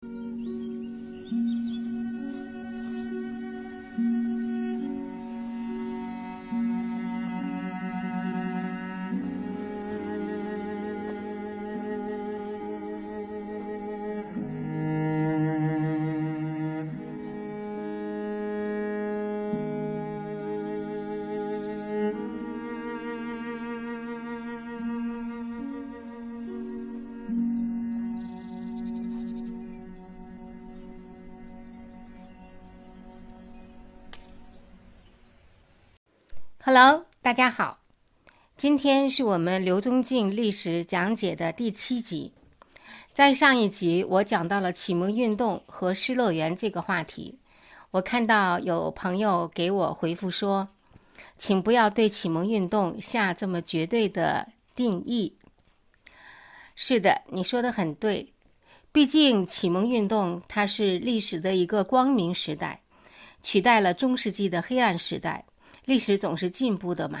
Thank you. Hello，大家好，今天是我们刘宗敬历史讲解的第七集。在上一集，我讲到了启蒙运动和失乐园这个话题。我看到有朋友给我回复说：“请不要对启蒙运动下这么绝对的定义。”是的，你说的很对，毕竟启蒙运动它是历史的一个光明时代，取代了中世纪的黑暗时代。历史总是进步的嘛，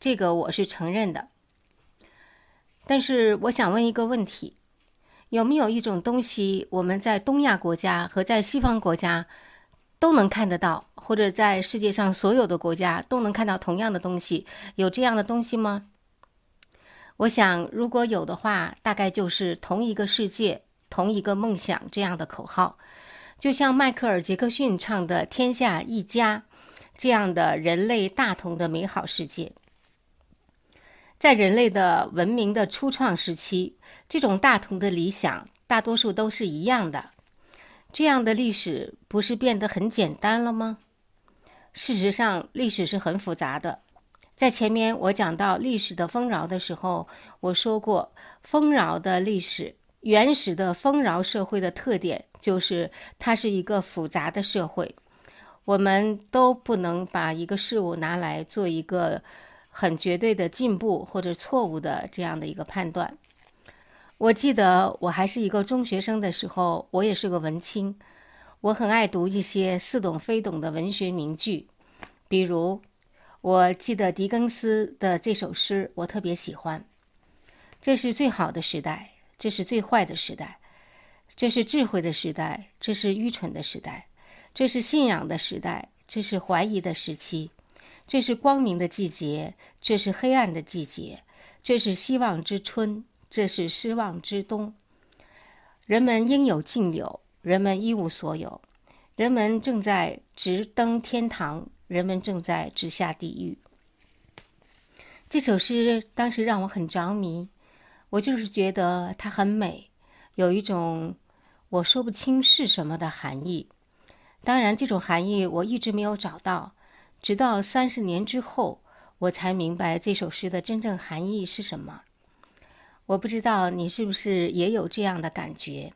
这个我是承认的。但是我想问一个问题：有没有一种东西，我们在东亚国家和在西方国家都能看得到，或者在世界上所有的国家都能看到同样的东西？有这样的东西吗？我想，如果有的话，大概就是“同一个世界，同一个梦想”这样的口号，就像迈克尔·杰克逊唱的《天下一家》。这样的人类大同的美好世界，在人类的文明的初创时期，这种大同的理想大多数都是一样的。这样的历史不是变得很简单了吗？事实上，历史是很复杂的。在前面我讲到历史的丰饶的时候，我说过，丰饶的历史，原始的丰饶社会的特点就是它是一个复杂的社会。我们都不能把一个事物拿来做一个很绝对的进步或者错误的这样的一个判断。我记得我还是一个中学生的时候，我也是个文青，我很爱读一些似懂非懂的文学名句，比如我记得狄更斯的这首诗，我特别喜欢。这是最好的时代，这是最坏的时代，这是智慧的时代，这是愚蠢的时代。这是信仰的时代，这是怀疑的时期，这是光明的季节，这是黑暗的季节，这是希望之春，这是失望之冬。人们应有尽有，人们一无所有，人们正在直登天堂，人们正在直下地狱。这首诗当时让我很着迷，我就是觉得它很美，有一种我说不清是什么的含义。当然，这种含义我一直没有找到，直到三十年之后，我才明白这首诗的真正含义是什么。我不知道你是不是也有这样的感觉？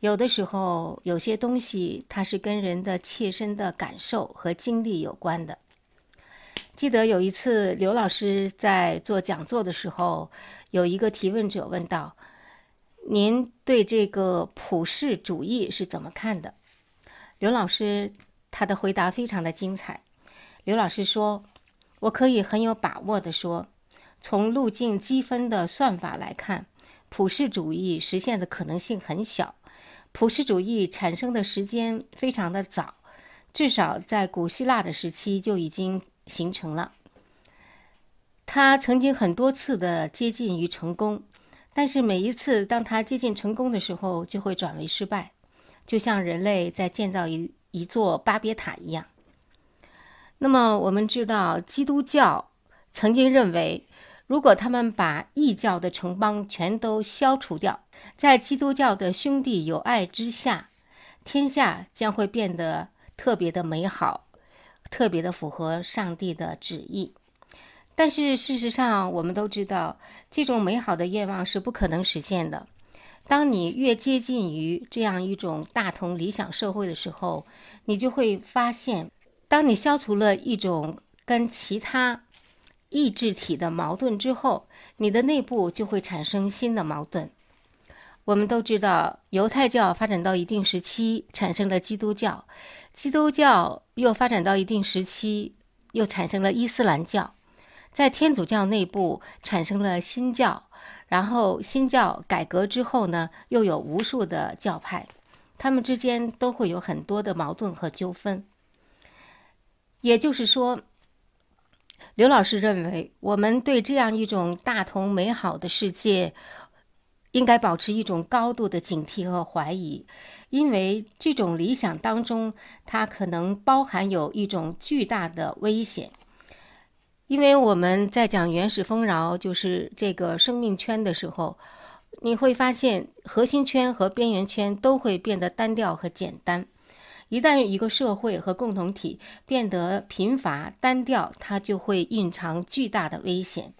有的时候，有些东西它是跟人的切身的感受和经历有关的。记得有一次，刘老师在做讲座的时候，有一个提问者问道：“您对这个普世主义是怎么看的？”刘老师，他的回答非常的精彩。刘老师说：“我可以很有把握的说，从路径积分的算法来看，普世主义实现的可能性很小。普世主义产生的时间非常的早，至少在古希腊的时期就已经形成了。他曾经很多次的接近于成功，但是每一次当他接近成功的时候，就会转为失败。”就像人类在建造一一座巴别塔一样。那么，我们知道，基督教曾经认为，如果他们把异教的城邦全都消除掉，在基督教的兄弟友爱之下，天下将会变得特别的美好，特别的符合上帝的旨意。但是，事实上，我们都知道，这种美好的愿望是不可能实现的。当你越接近于这样一种大同理想社会的时候，你就会发现，当你消除了一种跟其他意志体的矛盾之后，你的内部就会产生新的矛盾。我们都知道，犹太教发展到一定时期产生了基督教，基督教又发展到一定时期又产生了伊斯兰教，在天主教内部产生了新教。然后，新教改革之后呢，又有无数的教派，他们之间都会有很多的矛盾和纠纷。也就是说，刘老师认为，我们对这样一种大同美好的世界，应该保持一种高度的警惕和怀疑，因为这种理想当中，它可能包含有一种巨大的危险。因为我们在讲原始丰饶，就是这个生命圈的时候，你会发现核心圈和边缘圈都会变得单调和简单。一旦一个社会和共同体变得贫乏、单调，它就会蕴藏巨大的危险。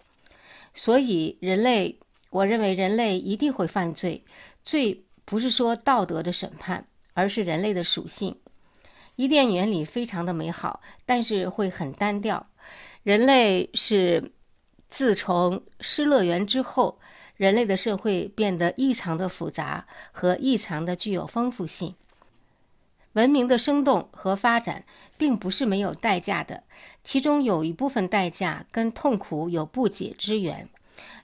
所以，人类，我认为人类一定会犯罪。罪不是说道德的审判，而是人类的属性。伊甸园里非常的美好，但是会很单调。人类是自从失乐园之后，人类的社会变得异常的复杂和异常的具有丰富性。文明的生动和发展并不是没有代价的，其中有一部分代价跟痛苦有不解之缘。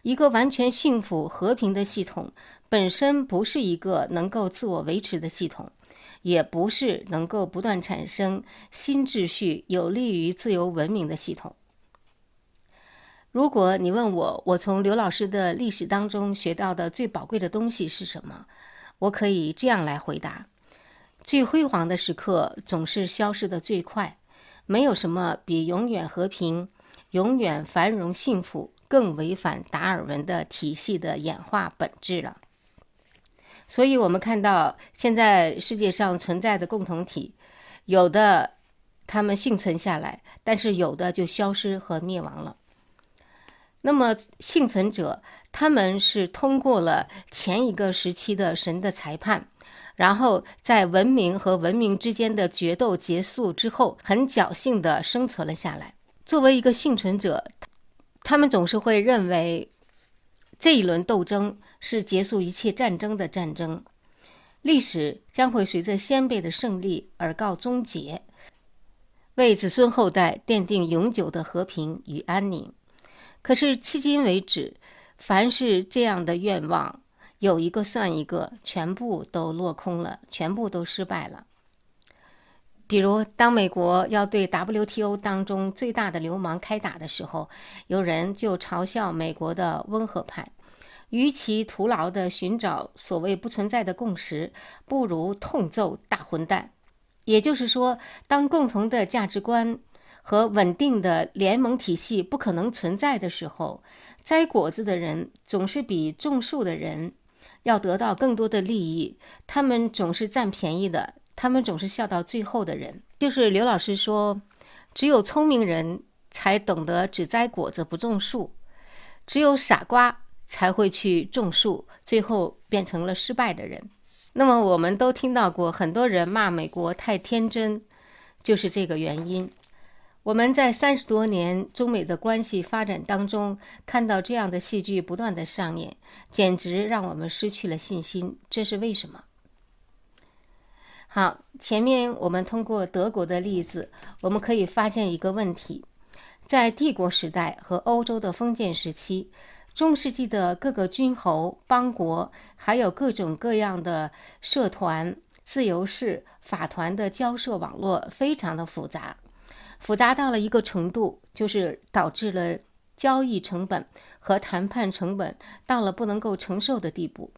一个完全幸福和平的系统本身不是一个能够自我维持的系统，也不是能够不断产生新秩序、有利于自由文明的系统。如果你问我，我从刘老师的历史当中学到的最宝贵的东西是什么？我可以这样来回答：最辉煌的时刻总是消失得最快。没有什么比永远和平、永远繁荣、幸福更违反达尔文的体系的演化本质了。所以，我们看到现在世界上存在的共同体，有的他们幸存下来，但是有的就消失和灭亡了。那么幸存者，他们是通过了前一个时期的神的裁判，然后在文明和文明之间的决斗结束之后，很侥幸地生存了下来。作为一个幸存者，他们总是会认为这一轮斗争是结束一切战争的战争，历史将会随着先辈的胜利而告终结，为子孙后代奠定永久的和平与安宁。可是迄今为止，凡是这样的愿望，有一个算一个，全部都落空了，全部都失败了。比如，当美国要对 WTO 当中最大的流氓开打的时候，有人就嘲笑美国的温和派，与其徒劳的寻找所谓不存在的共识，不如痛揍大混蛋。也就是说，当共同的价值观。和稳定的联盟体系不可能存在的时候，摘果子的人总是比种树的人要得到更多的利益。他们总是占便宜的，他们总是笑到最后的人。就是刘老师说：“只有聪明人才懂得只摘果子不种树，只有傻瓜才会去种树，最后变成了失败的人。”那么，我们都听到过很多人骂美国太天真，就是这个原因。我们在三十多年中美的关系发展当中，看到这样的戏剧不断的上演，简直让我们失去了信心。这是为什么？好，前面我们通过德国的例子，我们可以发现一个问题：在帝国时代和欧洲的封建时期，中世纪的各个君侯、邦国，还有各种各样的社团、自由式法团的交涉网络，非常的复杂。复杂到了一个程度，就是导致了交易成本和谈判成本到了不能够承受的地步。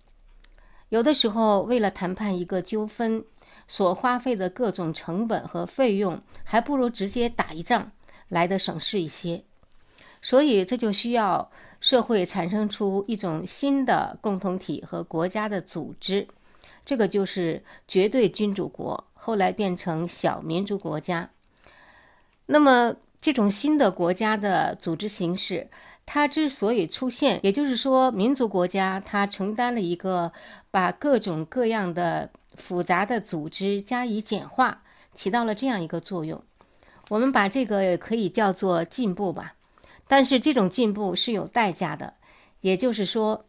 有的时候，为了谈判一个纠纷所花费的各种成本和费用，还不如直接打一仗来的省事一些。所以，这就需要社会产生出一种新的共同体和国家的组织，这个就是绝对君主国，后来变成小民族国家。那么，这种新的国家的组织形式，它之所以出现，也就是说，民族国家它承担了一个把各种各样的复杂的组织加以简化，起到了这样一个作用。我们把这个可以叫做进步吧。但是，这种进步是有代价的，也就是说，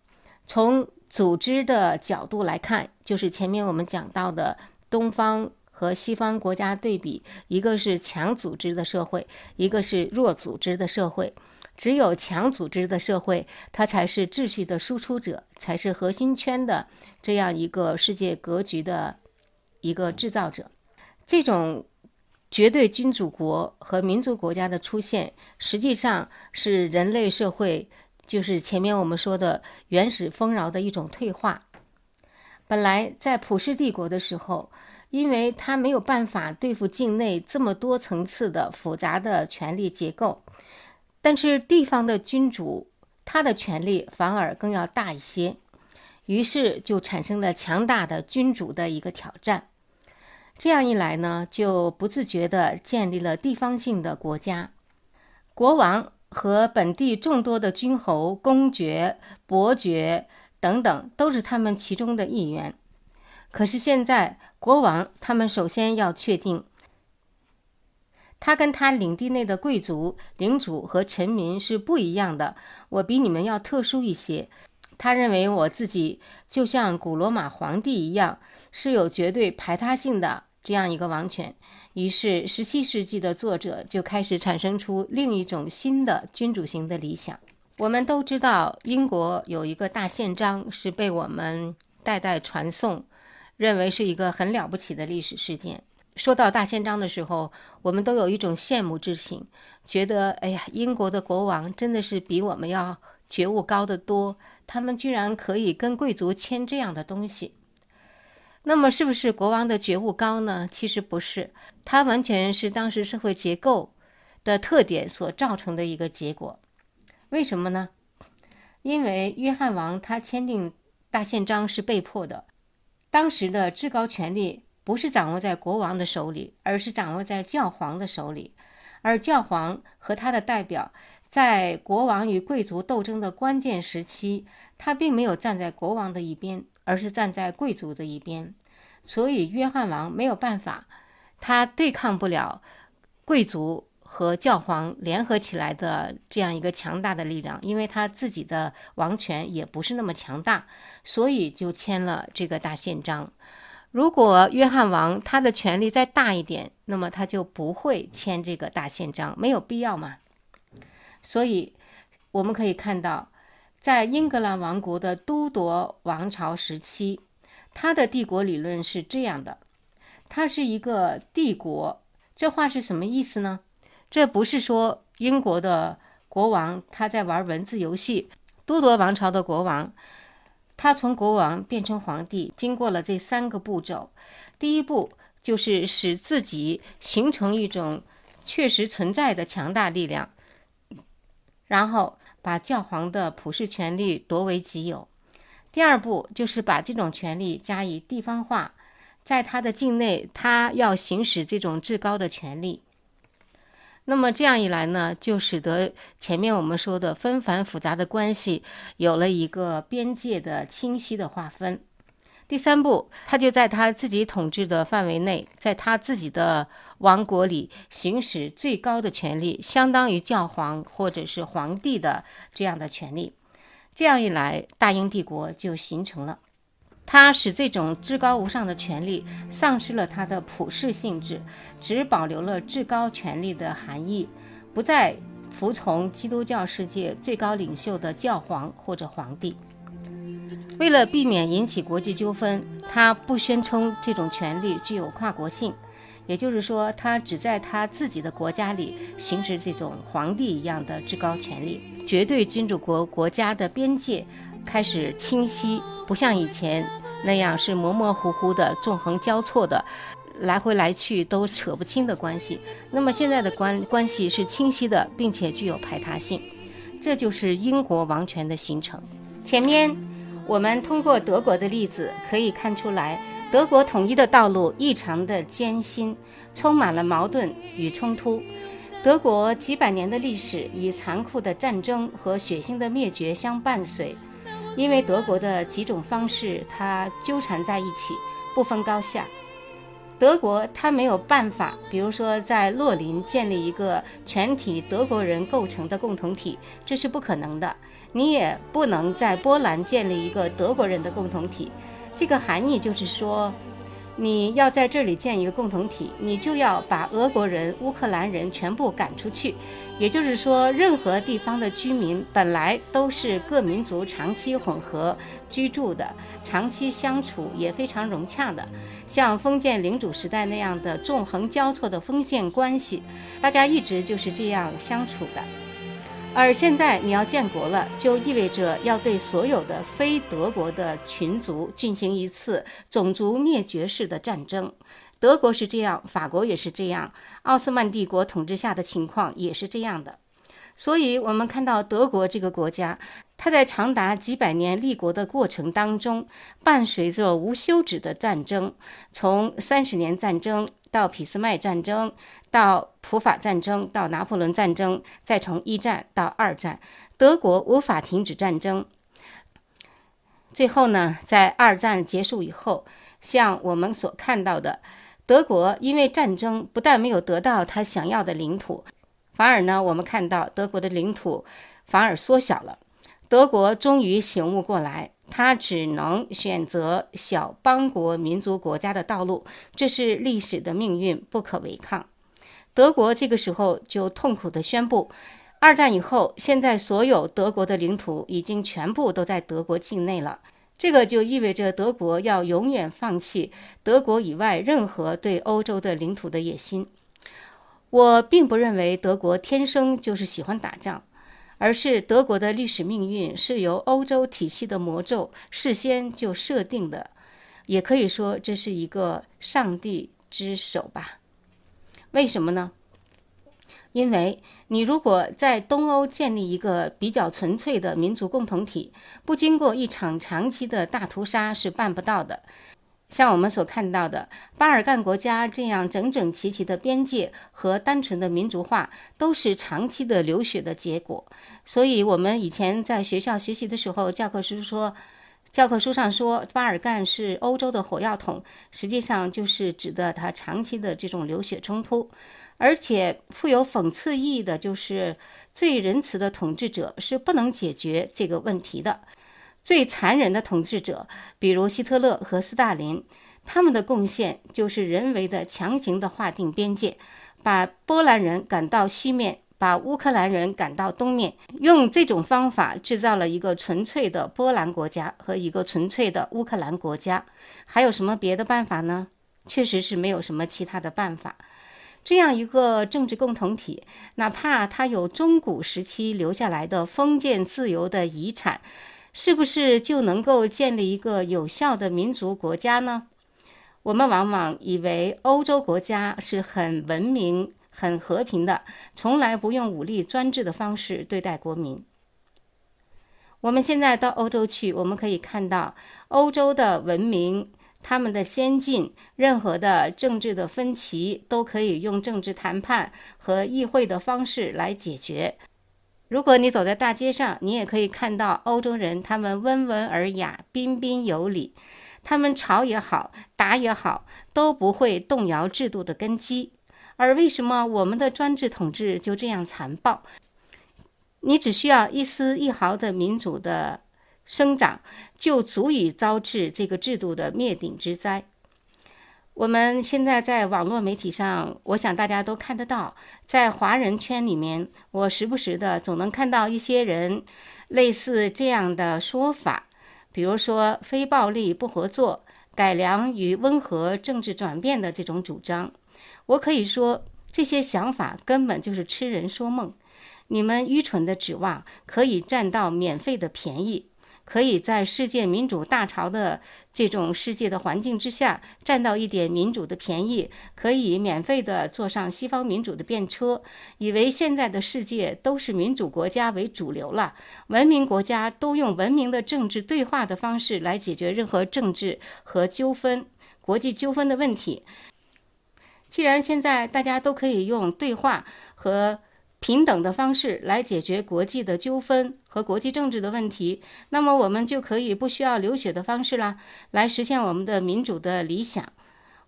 从组织的角度来看，就是前面我们讲到的东方。和西方国家对比，一个是强组织的社会，一个是弱组织的社会。只有强组织的社会，它才是秩序的输出者，才是核心圈的这样一个世界格局的一个制造者。这种绝对君主国和民族国家的出现，实际上是人类社会，就是前面我们说的原始丰饶的一种退化。本来在普世帝国的时候。因为他没有办法对付境内这么多层次的复杂的权力结构，但是地方的君主他的权力反而更要大一些，于是就产生了强大的君主的一个挑战。这样一来呢，就不自觉地建立了地方性的国家，国王和本地众多的君侯、公爵、伯爵等等都是他们其中的一员。可是现在。国王，他们首先要确定，他跟他领地内的贵族、领主和臣民是不一样的。我比你们要特殊一些。他认为我自己就像古罗马皇帝一样，是有绝对排他性的这样一个王权。于是，十七世纪的作者就开始产生出另一种新的君主型的理想。我们都知道，英国有一个大宪章，是被我们代代传颂。认为是一个很了不起的历史事件。说到大宪章的时候，我们都有一种羡慕之情，觉得哎呀，英国的国王真的是比我们要觉悟高得多，他们居然可以跟贵族签这样的东西。那么，是不是国王的觉悟高呢？其实不是，它完全是当时社会结构的特点所造成的一个结果。为什么呢？因为约翰王他签订大宪章是被迫的。当时的至高权力不是掌握在国王的手里，而是掌握在教皇的手里。而教皇和他的代表，在国王与贵族斗争的关键时期，他并没有站在国王的一边，而是站在贵族的一边。所以，约翰王没有办法，他对抗不了贵族。和教皇联合起来的这样一个强大的力量，因为他自己的王权也不是那么强大，所以就签了这个大宪章。如果约翰王他的权力再大一点，那么他就不会签这个大宪章，没有必要嘛。所以我们可以看到，在英格兰王国的都铎王朝时期，他的帝国理论是这样的：他是一个帝国，这话是什么意思呢？这不是说英国的国王他在玩文字游戏，都铎王朝的国王，他从国王变成皇帝，经过了这三个步骤。第一步就是使自己形成一种确实存在的强大力量，然后把教皇的普世权力夺为己有。第二步就是把这种权利加以地方化，在他的境内，他要行使这种至高的权力。那么这样一来呢，就使得前面我们说的纷繁复杂的关系有了一个边界的清晰的划分。第三步，他就在他自己统治的范围内，在他自己的王国里行使最高的权力，相当于教皇或者是皇帝的这样的权利。这样一来，大英帝国就形成了。他使这种至高无上的权利丧失了它的普世性质，只保留了至高权力的含义，不再服从基督教世界最高领袖的教皇或者皇帝。为了避免引起国际纠纷，他不宣称这种权力具有跨国性，也就是说，他只在他自己的国家里行使这种皇帝一样的至高权力。绝对君主国国家的边界。开始清晰，不像以前那样是模模糊糊的、纵横交错的，来回来去都扯不清的关系。那么现在的关关系是清晰的，并且具有排他性。这就是英国王权的形成。前面我们通过德国的例子可以看出来，德国统一的道路异常的艰辛，充满了矛盾与冲突。德国几百年的历史以残酷的战争和血腥的灭绝相伴随。因为德国的几种方式，它纠缠在一起，不分高下。德国它没有办法，比如说在洛林建立一个全体德国人构成的共同体，这是不可能的。你也不能在波兰建立一个德国人的共同体。这个含义就是说。你要在这里建一个共同体，你就要把俄国人、乌克兰人全部赶出去。也就是说，任何地方的居民本来都是各民族长期混合居住的，长期相处也非常融洽的。像封建领主时代那样的纵横交错的封建关系，大家一直就是这样相处的。而现在你要建国了，就意味着要对所有的非德国的群族进行一次种族灭绝式的战争。德国是这样，法国也是这样，奥斯曼帝国统治下的情况也是这样的。所以，我们看到德国这个国家，它在长达几百年立国的过程当中，伴随着无休止的战争，从三十年战争。到俾斯麦战争，到普法战争，到拿破仑战争，再从一战到二战，德国无法停止战争。最后呢，在二战结束以后，像我们所看到的，德国因为战争不但没有得到他想要的领土，反而呢，我们看到德国的领土反而缩小了。德国终于醒悟过来。他只能选择小邦国、民族国家的道路，这是历史的命运，不可违抗。德国这个时候就痛苦地宣布：二战以后，现在所有德国的领土已经全部都在德国境内了。这个就意味着德国要永远放弃德国以外任何对欧洲的领土的野心。我并不认为德国天生就是喜欢打仗。而是德国的历史命运是由欧洲体系的魔咒事先就设定的，也可以说这是一个上帝之手吧？为什么呢？因为你如果在东欧建立一个比较纯粹的民族共同体，不经过一场长期的大屠杀是办不到的。像我们所看到的巴尔干国家这样整整齐齐的边界和单纯的民族化，都是长期的流血的结果。所以，我们以前在学校学习的时候，教科书说，教科书上说巴尔干是欧洲的火药桶，实际上就是指的它长期的这种流血冲突。而且，富有讽刺意义的就是，最仁慈的统治者是不能解决这个问题的。最残忍的统治者，比如希特勒和斯大林，他们的贡献就是人为的、强行的划定边界，把波兰人赶到西面，把乌克兰人赶到东面，用这种方法制造了一个纯粹的波兰国家和一个纯粹的乌克兰国家。还有什么别的办法呢？确实是没有什么其他的办法。这样一个政治共同体，哪怕它有中古时期留下来的封建自由的遗产。是不是就能够建立一个有效的民族国家呢？我们往往以为欧洲国家是很文明、很和平的，从来不用武力专制的方式对待国民。我们现在到欧洲去，我们可以看到欧洲的文明，他们的先进，任何的政治的分歧都可以用政治谈判和议会的方式来解决。如果你走在大街上，你也可以看到欧洲人，他们温文尔雅、彬彬有礼，他们吵也好、打也好，都不会动摇制度的根基。而为什么我们的专制统治就这样残暴？你只需要一丝一毫的民主的生长，就足以招致这个制度的灭顶之灾。我们现在在网络媒体上，我想大家都看得到，在华人圈里面，我时不时的总能看到一些人类似这样的说法，比如说“非暴力不合作”、“改良与温和政治转变”的这种主张。我可以说，这些想法根本就是痴人说梦。你们愚蠢的指望可以占到免费的便宜。可以在世界民主大潮的这种世界的环境之下占到一点民主的便宜，可以免费的坐上西方民主的便车，以为现在的世界都是民主国家为主流了，文明国家都用文明的政治对话的方式来解决任何政治和纠纷、国际纠纷的问题。既然现在大家都可以用对话和。平等的方式来解决国际的纠纷和国际政治的问题，那么我们就可以不需要流血的方式啦，来实现我们的民主的理想。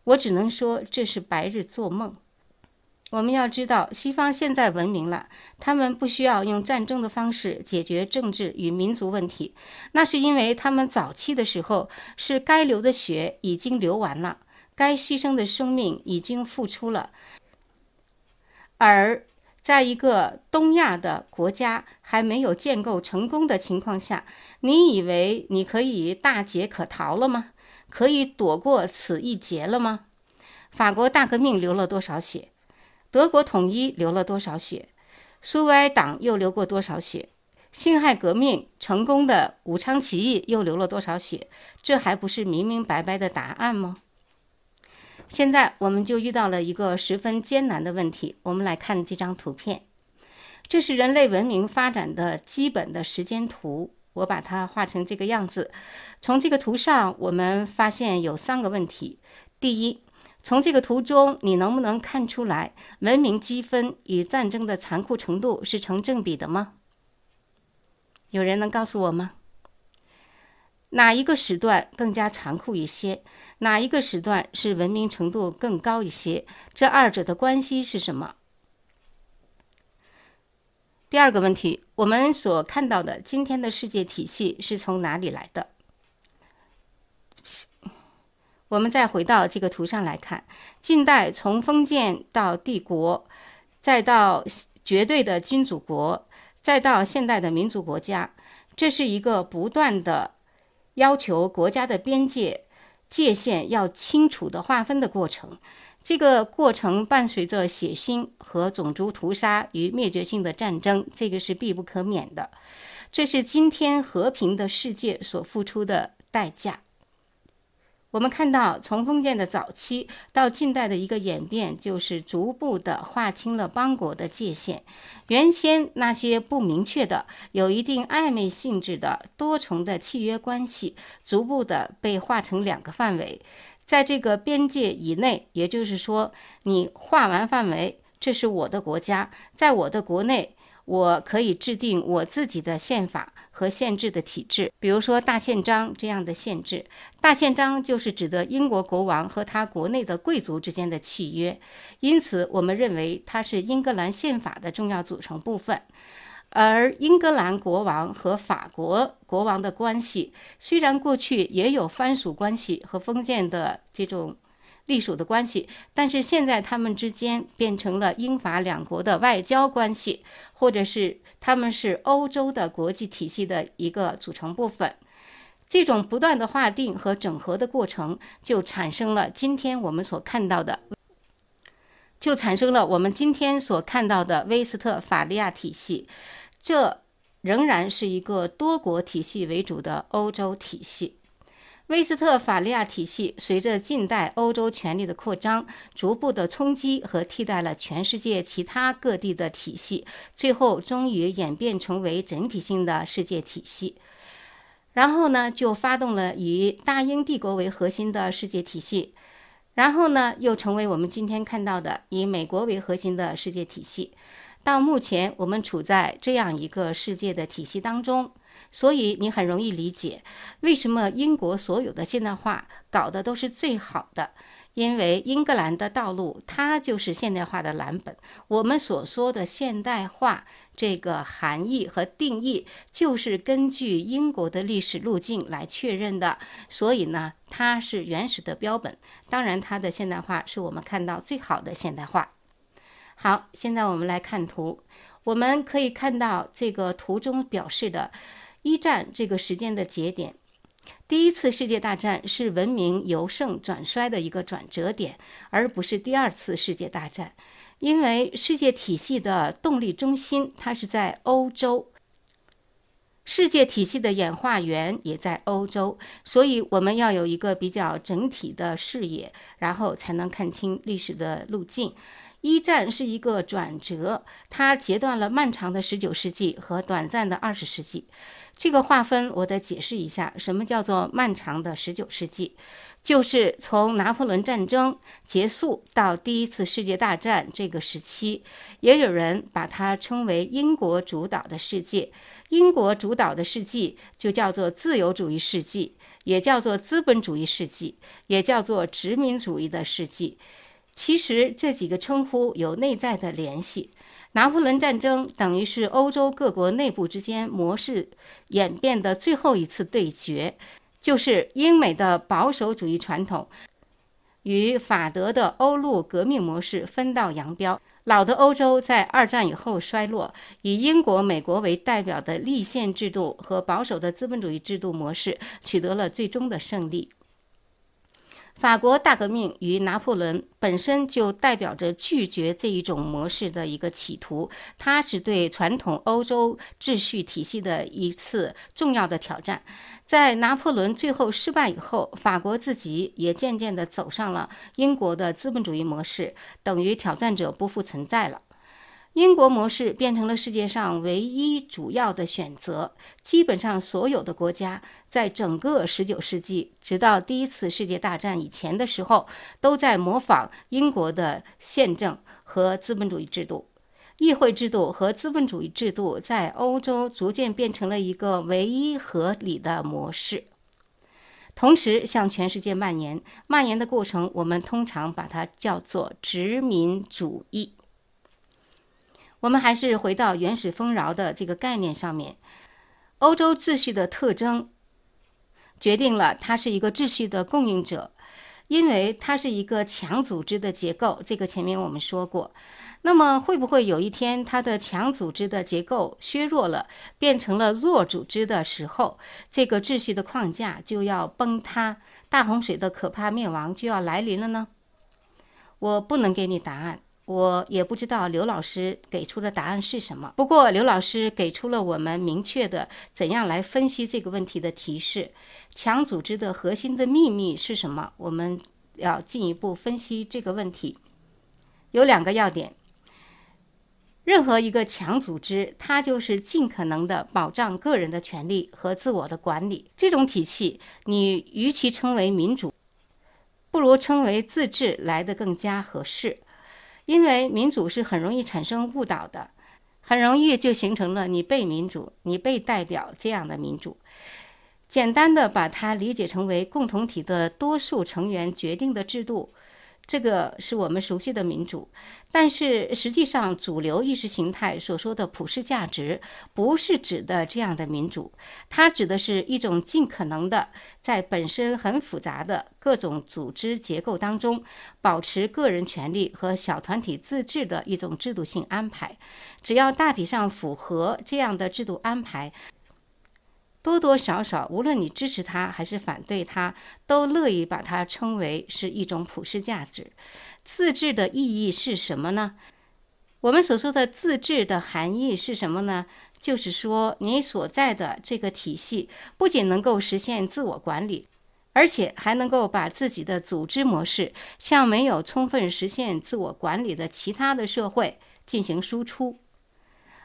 我只能说这是白日做梦。我们要知道，西方现在文明了，他们不需要用战争的方式解决政治与民族问题，那是因为他们早期的时候是该流的血已经流完了，该牺牲的生命已经付出了，而。在一个东亚的国家还没有建构成功的情况下，你以为你可以大劫可逃了吗？可以躲过此一劫了吗？法国大革命流了多少血？德国统一流了多少血？苏维埃党又流过多少血？辛亥革命成功的武昌起义又流了多少血？这还不是明明白白的答案吗？现在我们就遇到了一个十分艰难的问题。我们来看这张图片，这是人类文明发展的基本的时间图。我把它画成这个样子。从这个图上，我们发现有三个问题。第一，从这个图中，你能不能看出来文明积分与战争的残酷程度是成正比的吗？有人能告诉我吗？哪一个时段更加残酷一些？哪一个时段是文明程度更高一些？这二者的关系是什么？第二个问题，我们所看到的今天的世界体系是从哪里来的？我们再回到这个图上来看，近代从封建到帝国，再到绝对的君主国，再到现代的民族国家，这是一个不断的。要求国家的边界界限要清楚的划分的过程，这个过程伴随着血腥和种族屠杀与灭绝性的战争，这个是必不可免的，这是今天和平的世界所付出的代价。我们看到，从封建的早期到近代的一个演变，就是逐步的划清了邦国的界限。原先那些不明确的、有一定暧昧性质的多重的契约关系，逐步的被划成两个范围。在这个边界以内，也就是说，你划完范围，这是我的国家，在我的国内，我可以制定我自己的宪法。和宪制的体制，比如说《大宪章》这样的限制，《大宪章》就是指的英国国王和他国内的贵族之间的契约，因此我们认为它是英格兰宪法的重要组成部分。而英格兰国王和法国国王的关系，虽然过去也有藩属关系和封建的这种隶属的关系，但是现在他们之间变成了英法两国的外交关系，或者是。他们是欧洲的国际体系的一个组成部分，这种不断的划定和整合的过程，就产生了今天我们所看到的，就产生了我们今天所看到的威斯特法利亚体系。这仍然是一个多国体系为主的欧洲体系。威斯特法利亚体系随着近代欧洲权力的扩张，逐步的冲击和替代了全世界其他各地的体系，最后终于演变成为整体性的世界体系。然后呢，就发动了以大英帝国为核心的世界体系。然后呢，又成为我们今天看到的以美国为核心的世界体系。到目前，我们处在这样一个世界的体系当中。所以你很容易理解为什么英国所有的现代化搞的都是最好的，因为英格兰的道路它就是现代化的蓝本。我们所说的现代化这个含义和定义就是根据英国的历史路径来确认的。所以呢，它是原始的标本。当然，它的现代化是我们看到最好的现代化。好，现在我们来看图，我们可以看到这个图中表示的。一战这个时间的节点，第一次世界大战是文明由盛转衰的一个转折点，而不是第二次世界大战，因为世界体系的动力中心它是在欧洲，世界体系的演化源也在欧洲，所以我们要有一个比较整体的视野，然后才能看清历史的路径。一战是一个转折，它截断了漫长的十九世纪和短暂的二十世纪。这个划分我得解释一下，什么叫做漫长的十九世纪？就是从拿破仑战争结束到第一次世界大战这个时期。也有人把它称为英国主导的世界。英国主导的世纪就叫做自由主义世纪，也叫做资本主义世纪，也叫做殖民主义的世纪。其实这几个称呼有内在的联系。拿破仑战争等于是欧洲各国内部之间模式演变的最后一次对决，就是英美的保守主义传统与法德的欧陆革命模式分道扬镳。老的欧洲在二战以后衰落，以英国、美国为代表的立宪制度和保守的资本主义制度模式取得了最终的胜利。法国大革命与拿破仑本身就代表着拒绝这一种模式的一个企图，它是对传统欧洲秩序体系的一次重要的挑战。在拿破仑最后失败以后，法国自己也渐渐地走上了英国的资本主义模式，等于挑战者不复存在了。英国模式变成了世界上唯一主要的选择。基本上，所有的国家在整个19世纪，直到第一次世界大战以前的时候，都在模仿英国的宪政和资本主义制度。议会制度和资本主义制度在欧洲逐渐变成了一个唯一合理的模式，同时向全世界蔓延。蔓延的过程，我们通常把它叫做殖民主义。我们还是回到原始丰饶的这个概念上面。欧洲秩序的特征决定了它是一个秩序的供应者，因为它是一个强组织的结构。这个前面我们说过。那么会不会有一天它的强组织的结构削弱了，变成了弱组织的时候，这个秩序的框架就要崩塌，大洪水的可怕灭亡就要来临了呢？我不能给你答案。我也不知道刘老师给出的答案是什么。不过刘老师给出了我们明确的怎样来分析这个问题的提示：强组织的核心的秘密是什么？我们要进一步分析这个问题，有两个要点。任何一个强组织，它就是尽可能的保障个人的权利和自我的管理。这种体系，你与其称为民主，不如称为自治来的更加合适。因为民主是很容易产生误导的，很容易就形成了你被民主、你被代表这样的民主，简单的把它理解成为共同体的多数成员决定的制度。这个是我们熟悉的民主，但是实际上主流意识形态所说的普世价值，不是指的这样的民主，它指的是一种尽可能的在本身很复杂的各种组织结构当中，保持个人权利和小团体自治的一种制度性安排。只要大体上符合这样的制度安排。多多少少，无论你支持它还是反对它，都乐意把它称为是一种普世价值。自治的意义是什么呢？我们所说的自治的含义是什么呢？就是说，你所在的这个体系不仅能够实现自我管理，而且还能够把自己的组织模式向没有充分实现自我管理的其他的社会进行输出。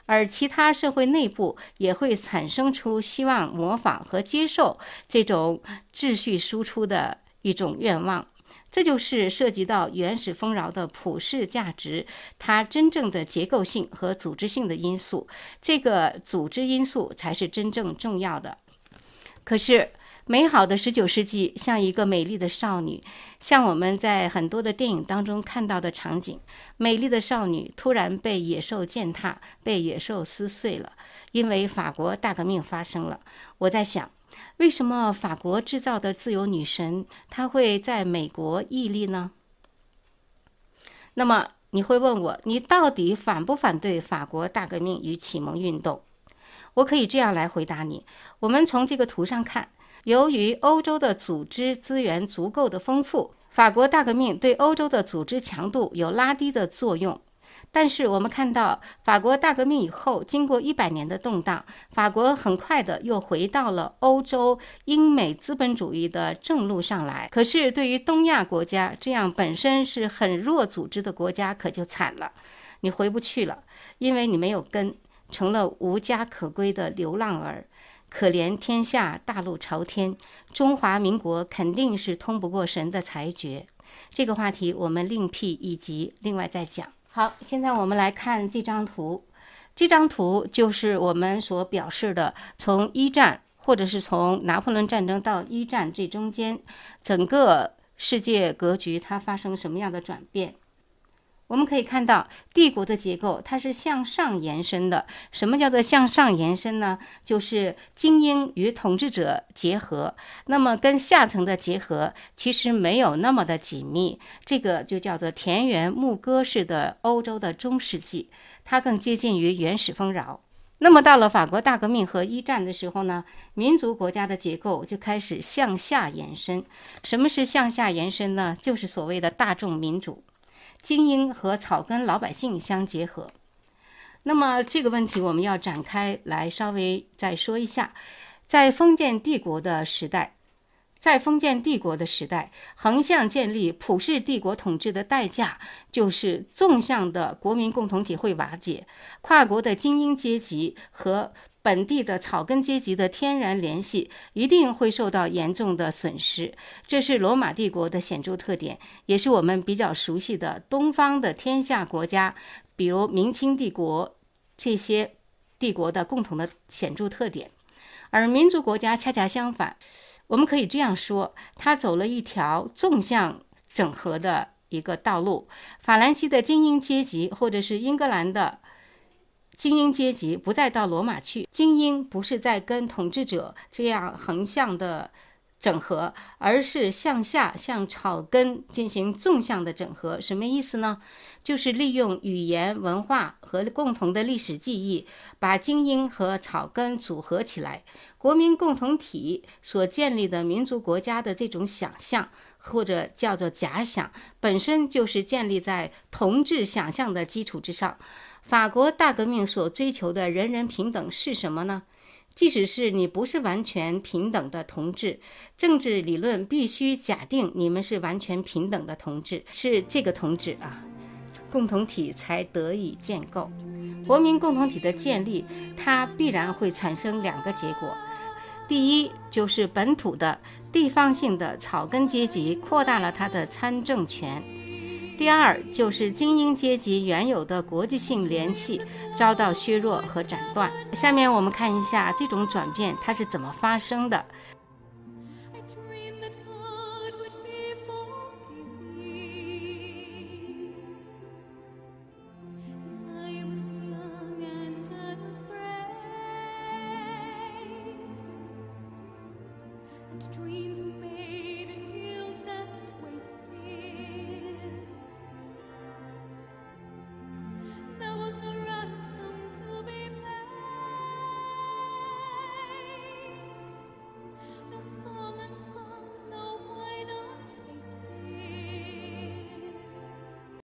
而其他社会内部也会产生出希望模仿和接受这种秩序输出的一种愿望，这就是涉及到原始丰饶的普世价值，它真正的结构性和组织性的因素，这个组织因素才是真正重要的。可是。美好的十九世纪像一个美丽的少女，像我们在很多的电影当中看到的场景。美丽的少女突然被野兽践踏，被野兽撕碎了，因为法国大革命发生了。我在想，为什么法国制造的自由女神她会在美国屹立呢？那么你会问我，你到底反不反对法国大革命与启蒙运动？我可以这样来回答你：我们从这个图上看。由于欧洲的组织资源足够的丰富，法国大革命对欧洲的组织强度有拉低的作用。但是我们看到，法国大革命以后，经过一百年的动荡，法国很快的又回到了欧洲英美资本主义的正路上来。可是对于东亚国家这样本身是很弱组织的国家，可就惨了，你回不去了，因为你没有根，成了无家可归的流浪儿。可怜天下大路朝天，中华民国肯定是通不过神的裁决。这个话题我们另辟一集，另外再讲。好，现在我们来看这张图。这张图就是我们所表示的，从一战，或者是从拿破仑战争到一战，最中间整个世界格局它发生什么样的转变？我们可以看到帝国的结构，它是向上延伸的。什么叫做向上延伸呢？就是精英与统治者结合，那么跟下层的结合其实没有那么的紧密。这个就叫做田园牧歌式的欧洲的中世纪，它更接近于原始丰饶。那么到了法国大革命和一战的时候呢，民族国家的结构就开始向下延伸。什么是向下延伸呢？就是所谓的大众民主。精英和草根老百姓相结合，那么这个问题我们要展开来稍微再说一下，在封建帝国的时代，在封建帝国的时代，横向建立普世帝国统治的代价，就是纵向的国民共同体会瓦解，跨国的精英阶级和。本地的草根阶级的天然联系一定会受到严重的损失，这是罗马帝国的显著特点，也是我们比较熟悉的东方的天下国家，比如明清帝国这些帝国的共同的显著特点。而民族国家恰恰相反，我们可以这样说，它走了一条纵向整合的一个道路。法兰西的精英阶级，或者是英格兰的。精英阶级不再到罗马去，精英不是在跟统治者这样横向的整合，而是向下向草根进行纵向的整合。什么意思呢？就是利用语言文化和共同的历史记忆，把精英和草根组合起来。国民共同体所建立的民族国家的这种想象，或者叫做假想，本身就是建立在同志想象的基础之上。法国大革命所追求的人人平等是什么呢？即使是你不是完全平等的同志，政治理论必须假定你们是完全平等的同志，是这个同志啊，共同体才得以建构。国民共同体的建立，它必然会产生两个结果：第一，就是本土的地方性的草根阶级扩大了他的参政权。第二就是精英阶级原有的国际性联系遭到削弱和斩断。下面我们看一下这种转变它是怎么发生的。